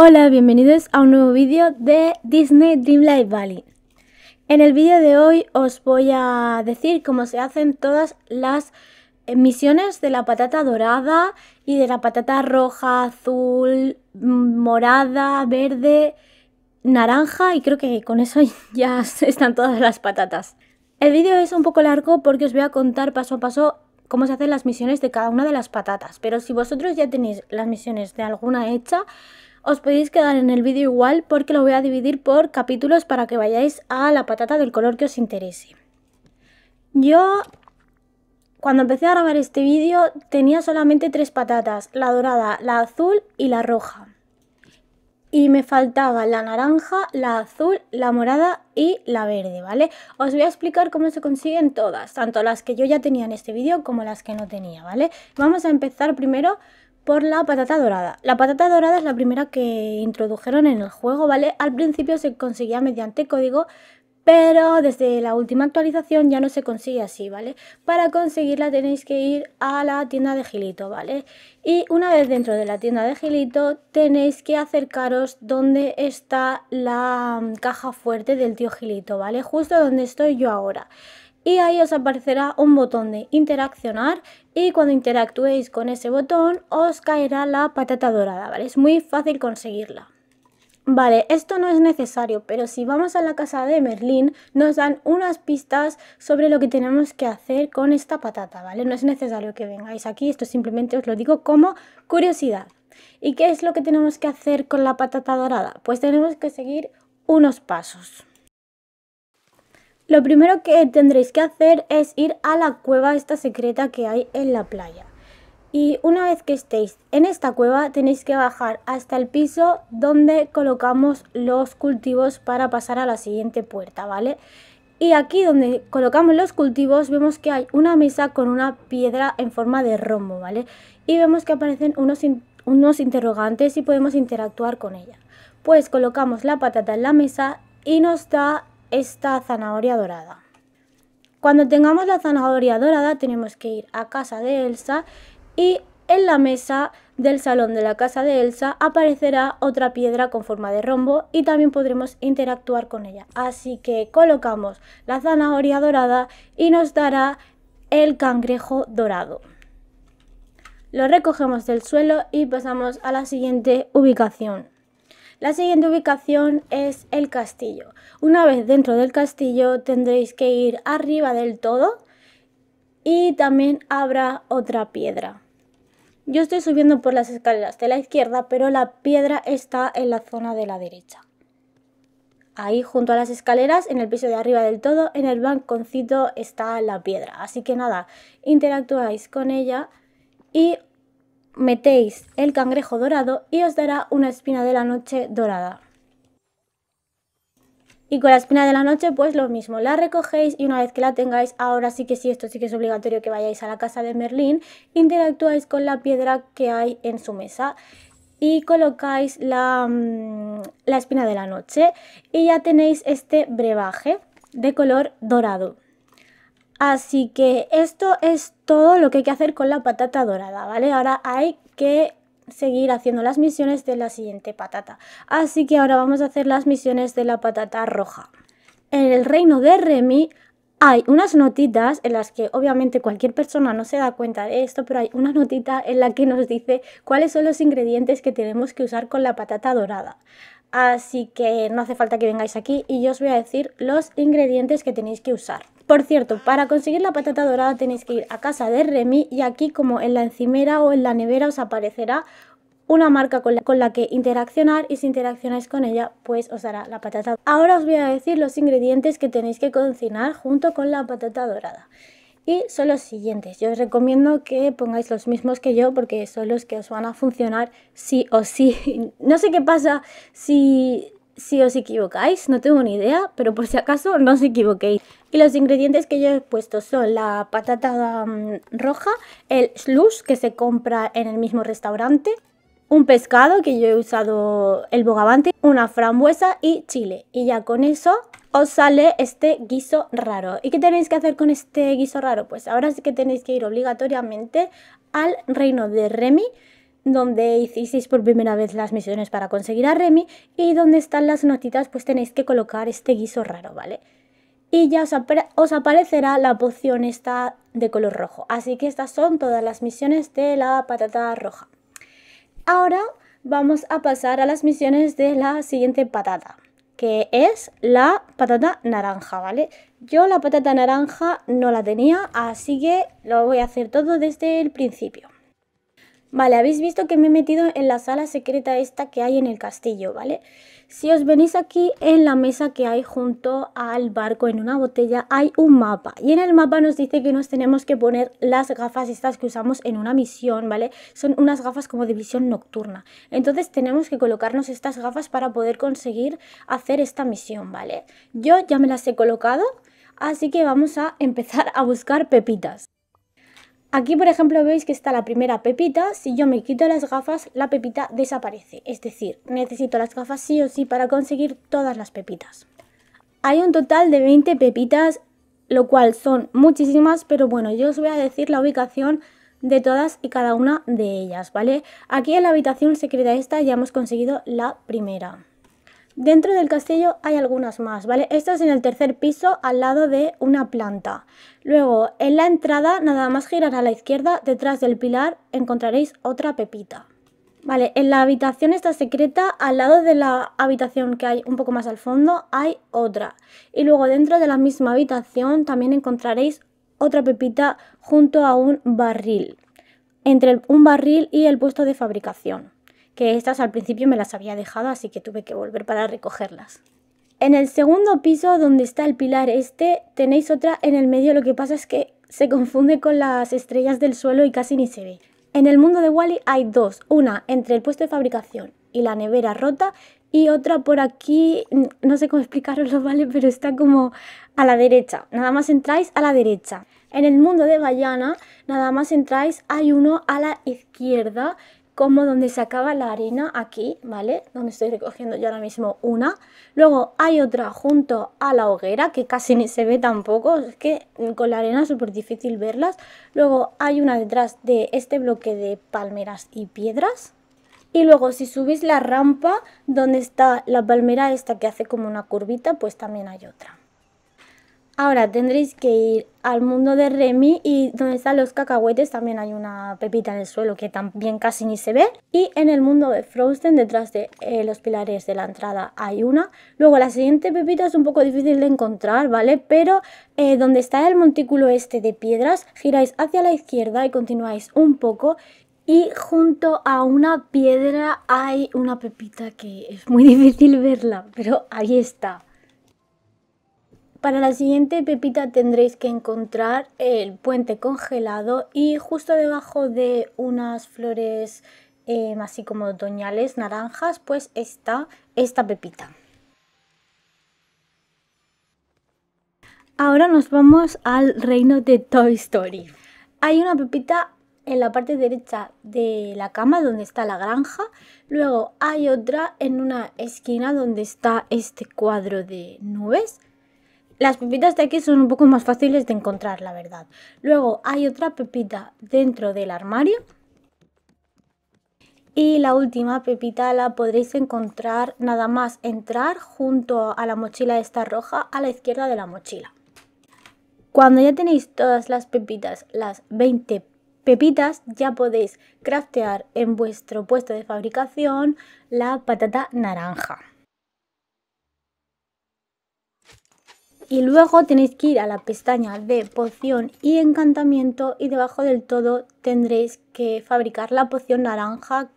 Hola, bienvenidos a un nuevo vídeo de Disney Dreamlight Valley. En el vídeo de hoy os voy a decir cómo se hacen todas las misiones de la patata dorada y de la patata roja, azul, mm, morada, verde, naranja y creo que con eso ya están todas las patatas. El vídeo es un poco largo porque os voy a contar paso a paso cómo se hacen las misiones de cada una de las patatas, pero si vosotros ya tenéis las misiones de alguna hecha, os podéis quedar en el vídeo igual porque lo voy a dividir por capítulos para que vayáis a la patata del color que os interese. Yo, cuando empecé a grabar este vídeo, tenía solamente tres patatas, la dorada, la azul y la roja. Y me faltaba la naranja, la azul, la morada y la verde, ¿vale? Os voy a explicar cómo se consiguen todas, tanto las que yo ya tenía en este vídeo como las que no tenía, ¿vale? Vamos a empezar primero por la patata dorada. La patata dorada es la primera que introdujeron en el juego, ¿vale? Al principio se conseguía mediante código, pero desde la última actualización ya no se consigue así, ¿vale? Para conseguirla tenéis que ir a la tienda de Gilito, ¿vale? Y una vez dentro de la tienda de Gilito tenéis que acercaros donde está la caja fuerte del tío Gilito, ¿vale? Justo donde estoy yo ahora y ahí os aparecerá un botón de interaccionar y cuando interactuéis con ese botón os caerá la patata dorada, ¿vale? Es muy fácil conseguirla. Vale, esto no es necesario, pero si vamos a la casa de Merlín nos dan unas pistas sobre lo que tenemos que hacer con esta patata, ¿vale? No es necesario que vengáis aquí, esto simplemente os lo digo como curiosidad. ¿Y qué es lo que tenemos que hacer con la patata dorada? Pues tenemos que seguir unos pasos. Lo primero que tendréis que hacer es ir a la cueva esta secreta que hay en la playa. Y una vez que estéis en esta cueva tenéis que bajar hasta el piso donde colocamos los cultivos para pasar a la siguiente puerta, ¿vale? Y aquí donde colocamos los cultivos vemos que hay una mesa con una piedra en forma de rombo, ¿vale? Y vemos que aparecen unos, unos interrogantes y podemos interactuar con ella. Pues colocamos la patata en la mesa y nos da esta zanahoria dorada. Cuando tengamos la zanahoria dorada tenemos que ir a casa de Elsa y en la mesa del salón de la casa de Elsa aparecerá otra piedra con forma de rombo y también podremos interactuar con ella. Así que colocamos la zanahoria dorada y nos dará el cangrejo dorado. Lo recogemos del suelo y pasamos a la siguiente ubicación. La siguiente ubicación es el castillo. Una vez dentro del castillo tendréis que ir arriba del todo y también habrá otra piedra. Yo estoy subiendo por las escaleras de la izquierda, pero la piedra está en la zona de la derecha. Ahí junto a las escaleras, en el piso de arriba del todo, en el banconcito está la piedra. Así que nada, interactuáis con ella y metéis el cangrejo dorado y os dará una espina de la noche dorada. Y con la espina de la noche, pues lo mismo, la recogéis y una vez que la tengáis, ahora sí que sí, esto sí que es obligatorio que vayáis a la casa de Merlín, interactuáis con la piedra que hay en su mesa y colocáis la, mm, la espina de la noche y ya tenéis este brebaje de color dorado. Así que esto es todo lo que hay que hacer con la patata dorada, ¿vale? Ahora hay que seguir haciendo las misiones de la siguiente patata. Así que ahora vamos a hacer las misiones de la patata roja. En el reino de Remy hay unas notitas en las que obviamente cualquier persona no se da cuenta de esto, pero hay una notita en la que nos dice cuáles son los ingredientes que tenemos que usar con la patata dorada. Así que no hace falta que vengáis aquí y yo os voy a decir los ingredientes que tenéis que usar. Por cierto, para conseguir la patata dorada tenéis que ir a casa de Remy y aquí como en la encimera o en la nevera os aparecerá una marca con la, que interaccionar y si interaccionáis con ella pues os dará la patata. Ahora os voy a decir los ingredientes que tenéis que cocinar junto con la patata dorada. Y son los siguientes, yo os recomiendo que pongáis los mismos que yo porque son los que os van a funcionar sí o sí. No sé qué pasa si si os equivocáis, no tengo ni idea, pero por si acaso no os equivoquéis. Y los ingredientes que yo he puesto son la patata mm, roja, el slush que se compra en el mismo restaurante, un pescado que yo he usado el bogavante, una frambuesa y chile. Y ya con eso os sale este guiso raro. ¿Y qué tenéis que hacer con este guiso raro? Pues ahora sí que tenéis que ir obligatoriamente al reino de Remy donde hicisteis por primera vez las misiones para conseguir a Remy y donde están las notitas pues tenéis que colocar este guiso raro, ¿vale? Y ya os, aparecerá la poción esta de color rojo. Así que estas son todas las misiones de la patata roja. Ahora vamos a pasar a las misiones de la siguiente patata, que es la patata naranja, ¿vale? Yo la patata naranja no la tenía, así que lo voy a hacer todo desde el principio. Vale, habéis visto que me he metido en la sala secreta esta que hay en el castillo, ¿vale? Si os venís aquí en la mesa que hay junto al barco en una botella, hay un mapa. Y en el mapa nos dice que nos tenemos que poner las gafas estas que usamos en una misión, ¿vale? Son unas gafas como de visión nocturna. Entonces tenemos que colocarnos estas gafas para poder conseguir hacer esta misión, ¿vale? Yo ya me las he colocado, así que vamos a empezar a buscar pepitas. Aquí, por ejemplo, veis que está la primera pepita. Si yo me quito las gafas, la pepita desaparece. Es decir, necesito las gafas sí o sí para conseguir todas las pepitas. Hay un total de 20 pepitas, lo cual son muchísimas, pero bueno, yo os voy a decir la ubicación de todas y cada una de ellas, ¿vale? Aquí en la habitación secreta esta ya hemos conseguido la primera. Dentro del castillo hay algunas más, ¿vale? Estas en el tercer piso al lado de una planta. Luego, en la entrada, nada más girar a la izquierda, detrás del pilar encontraréis otra pepita. Vale, en la habitación esta secreta, al lado de la habitación que hay un poco más al fondo, hay otra. Y luego dentro de la misma habitación también encontraréis otra pepita junto a un barril. Entre un barril y el puesto de fabricación que estas al principio me las había dejado, así que tuve que volver para recogerlas. En el segundo piso, donde está el pilar este, tenéis otra en el medio, lo que pasa es que se confunde con las estrellas del suelo y casi ni se ve. En el mundo de Wally hay dos, una entre el puesto de fabricación y la nevera rota y otra por aquí, no sé cómo explicaroslo, ¿vale? Pero está como a la derecha, nada más entráis a la derecha. En el mundo de Bayana, nada más entráis, hay uno a la izquierda como donde se acaba la arena aquí, ¿vale? Donde estoy recogiendo yo ahora mismo una. Luego hay otra junto a la hoguera, que casi ni se ve tampoco, es que con la arena es súper difícil verlas. Luego hay una detrás de este bloque de palmeras y piedras. Y luego si subís la rampa donde está la palmera esta que hace como una curvita, pues también hay otra. Ahora tendréis que ir al mundo de Remy y donde están los cacahuetes también hay una pepita en el suelo que también casi ni se ve. Y en el mundo de Frosten detrás de eh, los pilares de la entrada hay una. Luego la siguiente pepita es un poco difícil de encontrar, ¿vale? Pero eh, donde está el montículo este de piedras, giráis hacia la izquierda y continuáis un poco y junto a una piedra hay una pepita que es muy difícil verla, pero ahí está. Para la siguiente pepita tendréis que encontrar el puente congelado y justo debajo de unas flores em, así como otoñales, naranjas, pues está esta pepita. Ahora nos vamos al reino de Toy Story. Hay una pepita en la parte derecha de la cama donde está la granja. Luego hay otra en una esquina donde está este cuadro de nubes. Las pepitas de aquí son un poco más fáciles de encontrar, la verdad. Luego hay otra pepita dentro del armario. Y la última pepita la podréis encontrar nada más entrar junto a la mochila esta roja a la izquierda de la mochila. Cuando ya tenéis todas las pepitas, las 20 pepitas, ya podéis craftear en vuestro puesto de fabricación la patata naranja. y luego tenéis que ir a la pestaña de poción y encantamiento y debajo del todo tendréis que fabricar la poción naranja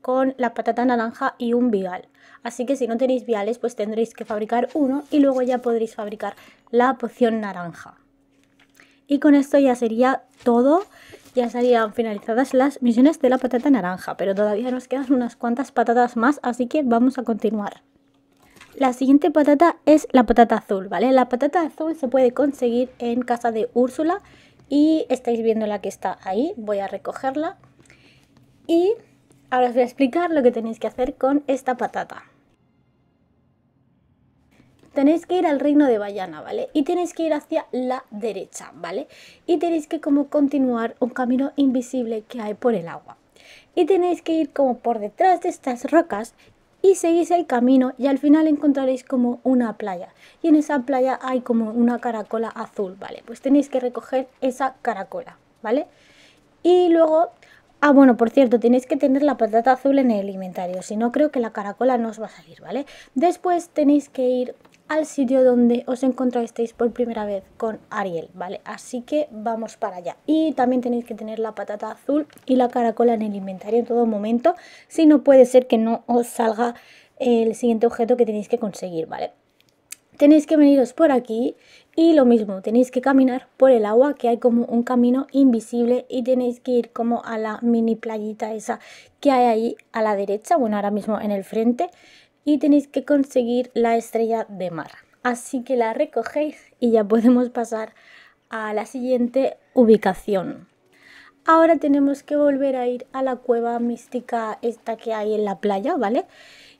con la patata naranja y un vial. Así que si no tenéis viales pues tendréis que fabricar uno y luego ya podréis fabricar la poción naranja. Y con esto ya sería todo, ya estarían finalizadas las misiones de la patata naranja, pero todavía nos quedan unas cuantas patatas más, así que vamos a continuar. La siguiente patata es la patata azul, ¿vale? La patata azul se puede conseguir en casa de Úrsula y estáis viendo la que está ahí, voy a recogerla. Y ahora os voy a explicar lo que tenéis que hacer con esta patata. Tenéis que ir al reino de Bayana, ¿vale? Y tenéis que ir hacia la derecha, ¿vale? Y tenéis que como continuar un camino invisible que hay por el agua. Y tenéis que ir como por detrás de estas rocas y seguís el camino y al final encontraréis como una playa. Y en esa playa hay como una caracola azul, ¿vale? Pues tenéis que recoger esa caracola, ¿vale? Y luego, ah bueno, por cierto, tenéis que tener la patata azul en el inventario, si no creo que la caracola no os va a salir, ¿vale? Después tenéis que ir al sitio donde os encontrasteis por primera vez con Ariel, ¿vale? Así que vamos para allá. Y también tenéis que tener la patata azul y la caracola en el inventario en todo momento, si no puede ser que no os salga el siguiente objeto que tenéis que conseguir, ¿vale? Tenéis que veniros por aquí y lo mismo, tenéis que caminar por el agua, que hay como un camino invisible y tenéis que ir como a la mini playita esa que hay ahí a la derecha, bueno, ahora mismo en el frente, y tenéis que conseguir la estrella de mar. Así que la recogéis y ya podemos pasar a la siguiente ubicación. Ahora tenemos que volver a ir a la cueva mística esta que hay en la playa, ¿vale?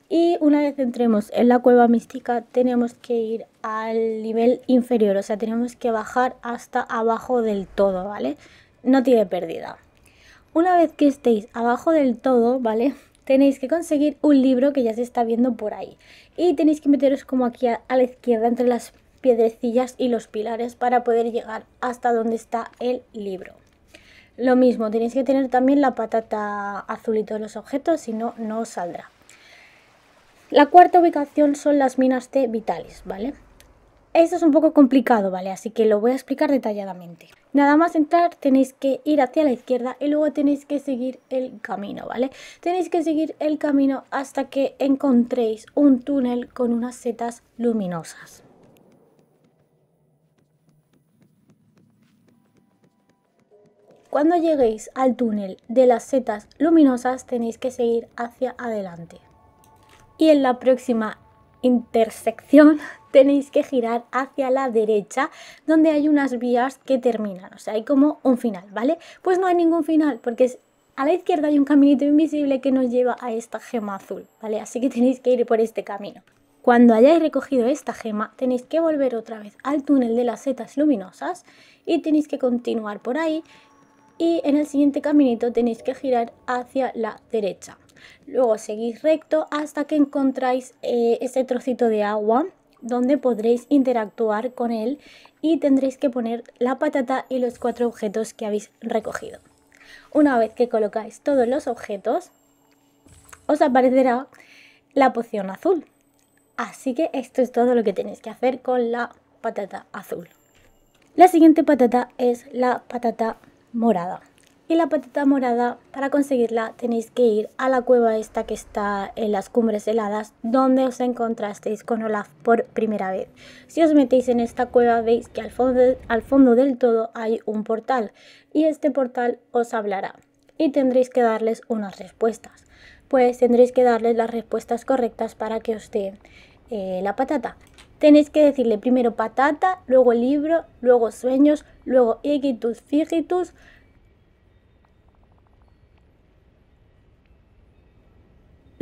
Y una vez entremos en la cueva mística tenemos que ir al nivel inferior, o sea, tenemos que bajar hasta abajo del todo, ¿vale? No tiene pérdida. Una vez que estéis abajo del todo, ¿vale? tenéis que conseguir un libro que ya se está viendo por ahí. Y tenéis que meteros como aquí a, la izquierda entre las piedrecillas y los pilares para poder llegar hasta donde está el libro. Lo mismo, tenéis que tener también la patata azulito de los objetos, si no, no os saldrá. La cuarta ubicación son las minas de Vitalis, ¿vale? Esto es un poco complicado, ¿vale? Así que lo voy a explicar detalladamente. Nada más entrar tenéis que ir hacia la izquierda y luego tenéis que seguir el camino, ¿vale? Tenéis que seguir el camino hasta que encontréis un túnel con unas setas luminosas. Cuando lleguéis al túnel de las setas luminosas tenéis que seguir hacia adelante. Y en la próxima intersección tenéis que girar hacia la derecha donde hay unas vías que terminan, o sea, hay como un final, ¿vale? Pues no hay ningún final porque a la izquierda hay un caminito invisible que nos lleva a esta gema azul, ¿vale? Así que tenéis que ir por este camino. Cuando hayáis recogido esta gema, tenéis que volver otra vez al túnel de las setas luminosas y tenéis que continuar por ahí y en el siguiente caminito tenéis que girar hacia la derecha. Luego seguís recto hasta que encontráis eh, ese trocito de agua donde podréis interactuar con él y tendréis que poner la patata y los cuatro objetos que habéis recogido. Una vez que colocáis todos los objetos, os aparecerá la poción azul. Así que esto es todo lo que tenéis que hacer con la patata azul. La siguiente patata es la patata morada. Y la patata morada, para conseguirla tenéis que ir a la cueva esta que está en las cumbres heladas, donde os encontrasteis con Olaf por primera vez. Si os metéis en esta cueva veis que al fondo, al fondo del todo hay un portal y este portal os hablará y tendréis que darles unas respuestas. Pues tendréis que darles las respuestas correctas para que os dé eh, la patata. Tenéis que decirle primero patata, luego libro, luego sueños, luego egitus figitus,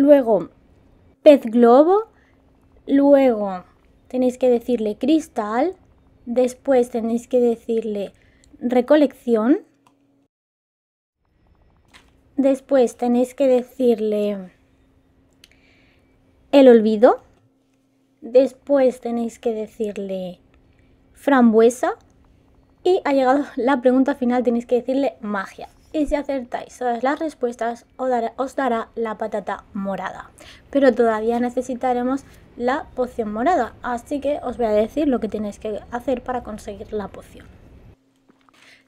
Luego, pez globo. Luego, tenéis que decirle cristal. Después tenéis que decirle recolección. Después tenéis que decirle el olvido. Después tenéis que decirle frambuesa. Y ha llegado la pregunta final, tenéis que decirle magia y si acertáis todas las respuestas os dará, la patata morada. Pero todavía necesitaremos la poción morada, así que os voy a decir lo que tenéis que hacer para conseguir la poción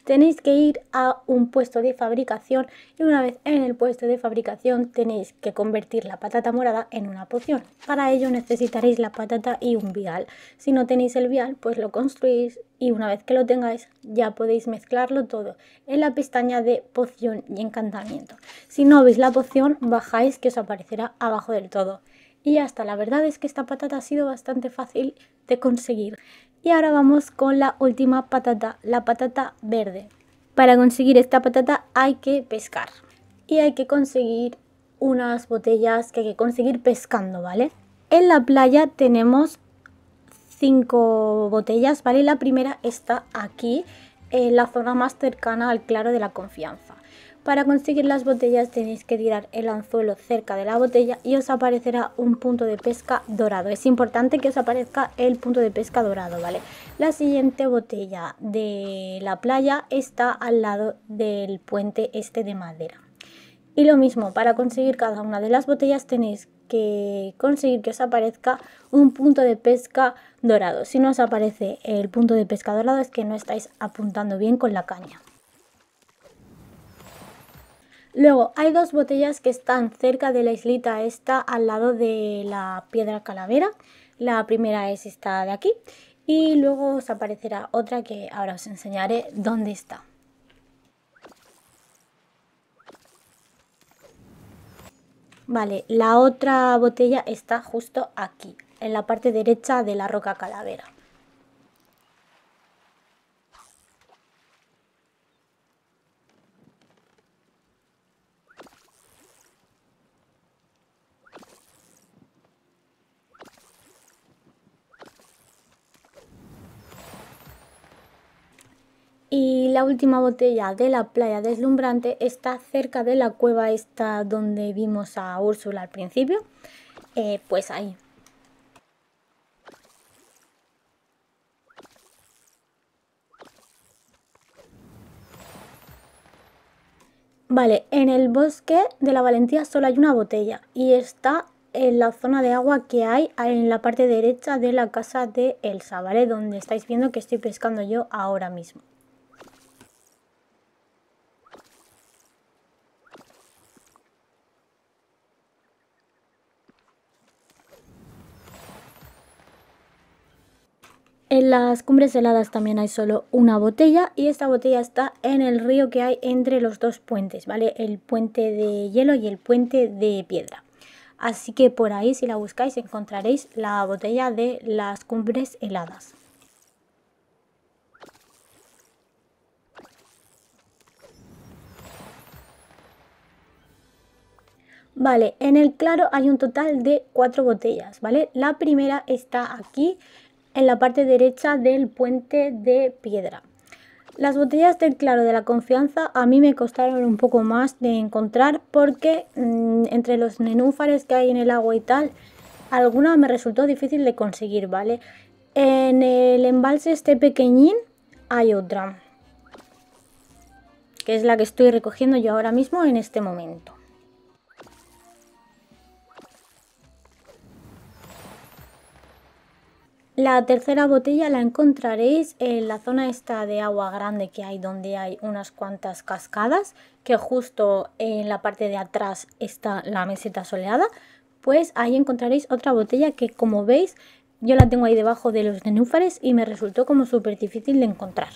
tenéis que ir a un puesto de fabricación y una vez en el puesto de fabricación tenéis que convertir la patata morada en una poción. Para ello necesitaréis la patata y un vial. Si no tenéis el vial, pues lo construís y una vez que lo tengáis ya podéis mezclarlo todo en la pestaña de poción y encantamiento. Si no veis la poción, bajáis que os aparecerá abajo del todo. Y hasta la verdad es que esta patata ha sido bastante fácil de conseguir. Y ahora vamos con la última patata, la patata verde. Para conseguir esta patata hay que pescar. Y hay que conseguir unas botellas que hay que conseguir pescando, ¿vale? En la playa tenemos cinco botellas, ¿vale? La primera está aquí, en la zona más cercana al claro de la confianza. Para conseguir las botellas tenéis que tirar el anzuelo cerca de la botella y os aparecerá un punto de pesca dorado. Es importante que os aparezca el punto de pesca dorado, ¿vale? La siguiente botella de la playa está al lado del puente este de madera. Y lo mismo, para conseguir cada una de las botellas tenéis que conseguir que os aparezca un punto de pesca dorado. Si no os aparece el punto de pesca dorado es que no estáis apuntando bien con la caña. Luego, hay dos botellas que están cerca de la islita esta, al lado de la piedra calavera. La primera es esta de aquí y luego os aparecerá otra que ahora os enseñaré dónde está. Vale, la otra botella está justo aquí, en la parte derecha de la roca calavera. la última botella de la playa deslumbrante está cerca de la cueva esta donde vimos a Úrsula al principio. Eh, pues ahí. Vale, en el bosque de la valentía solo hay una botella y está en la zona de agua que hay en la parte derecha de la casa de Elsa, ¿vale? Donde estáis viendo que estoy pescando yo ahora mismo. En las cumbres heladas también hay solo una botella y esta botella está en el río que hay entre los dos puentes, ¿vale? El puente de hielo y el puente de piedra. Así que por ahí si la buscáis encontraréis la botella de las cumbres heladas. Vale, en el claro hay un total de cuatro botellas, ¿vale? La primera está aquí en la parte derecha del puente de piedra. Las botellas del claro de la confianza a mí me costaron un poco más de encontrar porque mm, entre los nenúfares que hay en el agua y tal, alguna me resultó difícil de conseguir, ¿vale? En el embalse este pequeñín hay otra, que es la que estoy recogiendo yo ahora mismo en este momento. La tercera botella la encontraréis en la zona esta de agua grande que hay donde hay unas cuantas cascadas, que justo en la parte de atrás está la meseta soleada, pues ahí encontraréis otra botella que como veis yo la tengo ahí debajo de los nenúfares y me resultó como súper difícil de encontrar.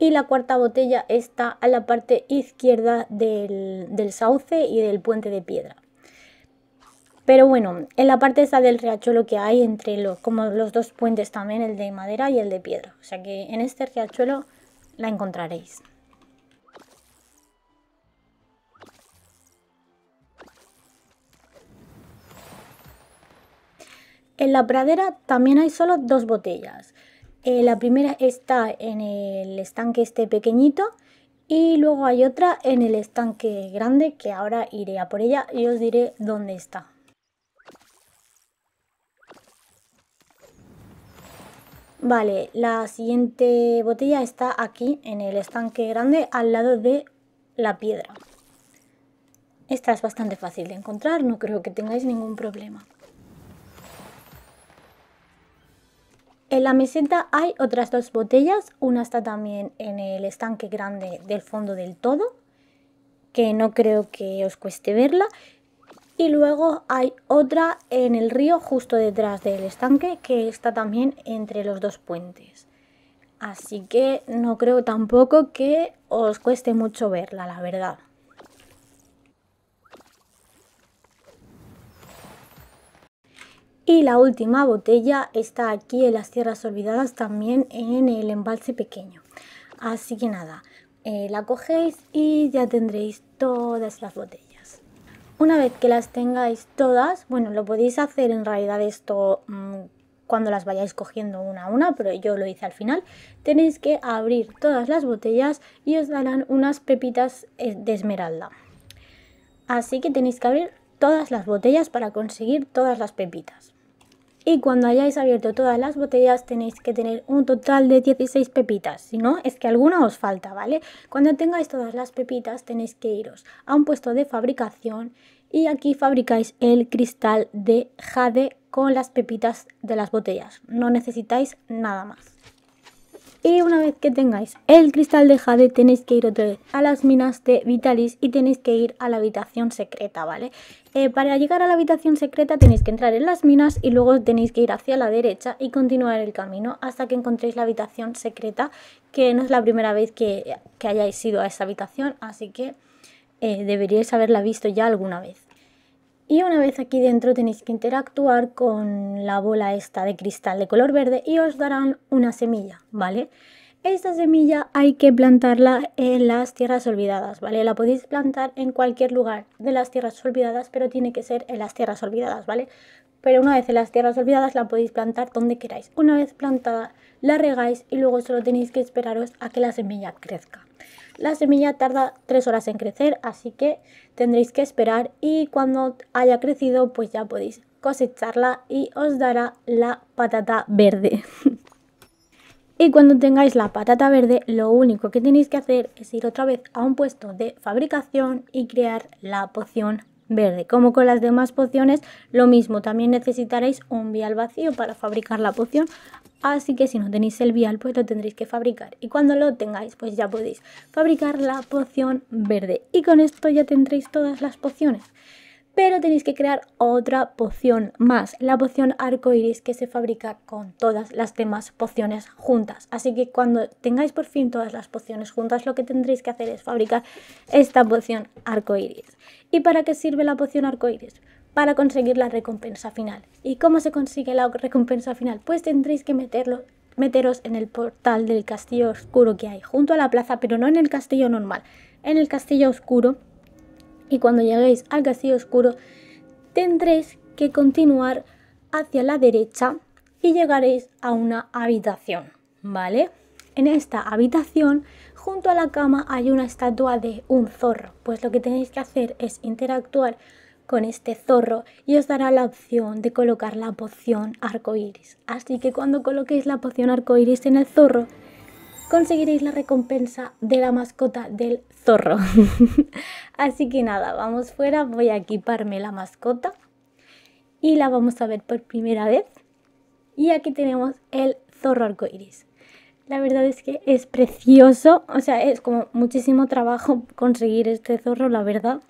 Y la cuarta botella está a la parte izquierda del, del sauce y del puente de piedra. Pero bueno, en la parte esa del riachuelo que hay entre los, como los dos puentes también, el de madera y el de piedra. O sea que en este riachuelo la encontraréis. En la pradera también hay solo dos botellas. Eh, la primera está en el estanque este pequeñito y luego hay otra en el estanque grande que ahora iré a por ella y os diré dónde está. Vale, la siguiente botella está aquí en el estanque grande al lado de la piedra. Esta es bastante fácil de encontrar, no creo que tengáis ningún problema. En la meseta hay otras dos botellas, una está también en el estanque grande del fondo del todo, que no creo que os cueste verla, y luego hay otra en el río justo detrás del estanque que está también entre los dos puentes. Así que no creo tampoco que os cueste mucho verla, la verdad. Y la última botella está aquí en las Tierras Olvidadas, también en el embalse pequeño. Así que nada, eh, la cogéis y ya tendréis todas las botellas. Una vez que las tengáis todas, bueno, lo podéis hacer en realidad esto mm, cuando las vayáis cogiendo una a una, pero yo lo hice al final, tenéis que abrir todas las botellas y os darán unas pepitas eh, de esmeralda. Así que tenéis que abrir todas las botellas para conseguir todas las pepitas. Y cuando hayáis abierto todas las botellas tenéis que tener un total de 16 pepitas, si no es que alguna os falta, ¿vale? Cuando tengáis todas las pepitas tenéis que iros a un puesto de fabricación y aquí fabricáis el cristal de jade con las pepitas de las botellas, no necesitáis nada más. Y una vez que tengáis el cristal de jade tenéis que ir otra vez a las minas de Vitalis y tenéis que ir a la habitación secreta, ¿vale? Eh, para llegar a la habitación secreta tenéis que entrar en las minas y luego tenéis que ir hacia la derecha y continuar el camino hasta que encontréis la habitación secreta, que no es la primera vez que, hayáis ido a esa habitación, así que eh, deberíais haberla visto ya alguna vez. Y una vez aquí dentro tenéis que interactuar con la bola esta de cristal de color verde y os darán una semilla, ¿vale? Esta semilla hay que plantarla en las tierras olvidadas, ¿vale? La podéis plantar en cualquier lugar de las tierras olvidadas, pero tiene que ser en las tierras olvidadas, ¿vale? Pero una vez en las tierras olvidadas la podéis plantar donde queráis. Una vez plantada la regáis y luego solo tenéis que esperaros a que la semilla crezca. La semilla tarda 3 horas en crecer, así que tendréis que esperar y cuando haya crecido pues ya podéis cosecharla y os dará la patata verde. y cuando tengáis la patata verde, lo único que tenéis que hacer es ir otra vez a un puesto de fabricación y crear la poción verde. Como con las demás pociones, lo mismo. También necesitaréis un vial vacío para fabricar la poción. Así que si no tenéis el vial, pues lo tendréis que fabricar. Y cuando lo tengáis, pues ya podéis fabricar la poción verde. Y con esto ya tendréis todas las pociones pero tenéis que crear otra poción más, la poción arcoiris que se fabrica con todas las demás pociones juntas. Así que cuando tengáis por fin todas las pociones juntas, lo que tendréis que hacer es fabricar esta poción iris. ¿Y para qué sirve la poción arcoiris? Para conseguir la recompensa final. ¿Y cómo se consigue la recompensa final? Pues tendréis que meteros en el portal del castillo oscuro que hay, junto a la plaza, pero no en el castillo normal, en el castillo oscuro y cuando lleguéis al castillo oscuro tendréis que continuar hacia la derecha y llegaréis a una habitación, ¿vale? En esta habitación, junto a la cama, hay una estatua de un zorro, pues lo que tenéis que hacer es interactuar con este zorro y os dará la opción de colocar la poción iris. Así que cuando coloquéis la poción iris en el zorro, conseguiréis la recompensa de la mascota del zorro. Así que nada, vamos fuera, voy a equiparme la mascota y la vamos a ver por primera vez. Y aquí tenemos el zorro arcoiris. La verdad es que es precioso, o sea, es como muchísimo trabajo conseguir este zorro, la verdad.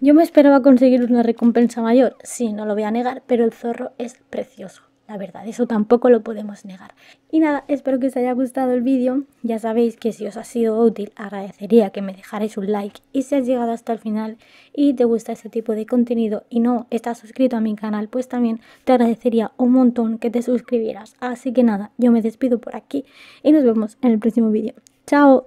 Yo me esperaba conseguir una recompensa mayor, sí, no lo voy a negar, pero el zorro es precioso la verdad, eso tampoco lo podemos negar. Y nada, espero que os haya gustado el vídeo, ya sabéis que si os ha sido útil agradecería que me dejarais un like y si has llegado hasta el final y te gusta este tipo de contenido y no estás suscrito a mi canal, pues también te agradecería un montón que te suscribieras. Así que nada, yo me despido por aquí y nos vemos en el próximo vídeo. ¡Chao!